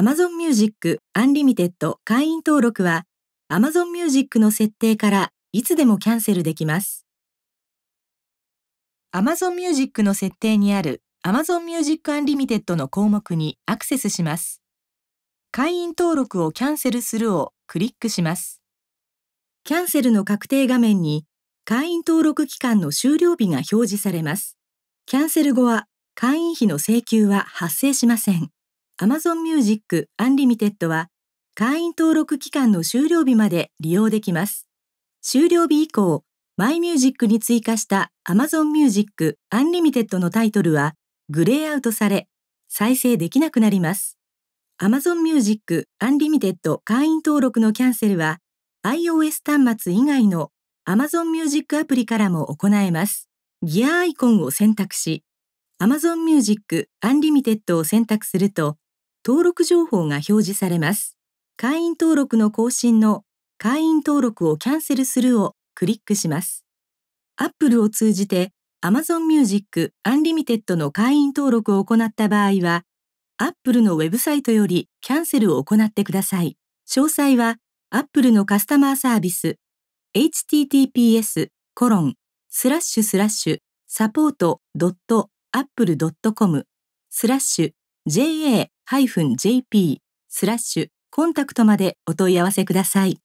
Amazon Music Unlimited 会員登録は Amazon Music の設定からいつでもキャンセルできます。Amazon Music の設定にある Amazon Music Unlimited の項目にアクセスします。会員登録をキャンセルするをクリックします。キャンセルの確定画面に会員登録期間の終了日が表示されます。キャンセル後は会員費の請求は発生しません。アマゾンミュージックアンリミテッドは会員登録期間の終了日まで利用できます。終了日以降、マイミュージックに追加したアマゾンミュージックアンリミテッドのタイトルはグレーアウトされ、再生できなくなります。アマゾンミュージックアンリミテッド会員登録のキャンセルは iOS 端末以外のアマゾンミュージックアプリからも行えます。ギアアイコンを選択し、アマゾンミュージックアンリミテッドを選択すると、登録情報が表示されます。会員登録の更新の会員登録をキャンセルするをクリックします。Apple を通じて Amazon Music Unlimited の会員登録を行った場合は、Apple のウェブサイトよりキャンセルを行ってください。詳細は Apple のカスタマーサービス https コロンスラッシュスラッシュサポート .apple.com スラッシュ ja -jp スラッシュコンタクトまでお問い合わせください。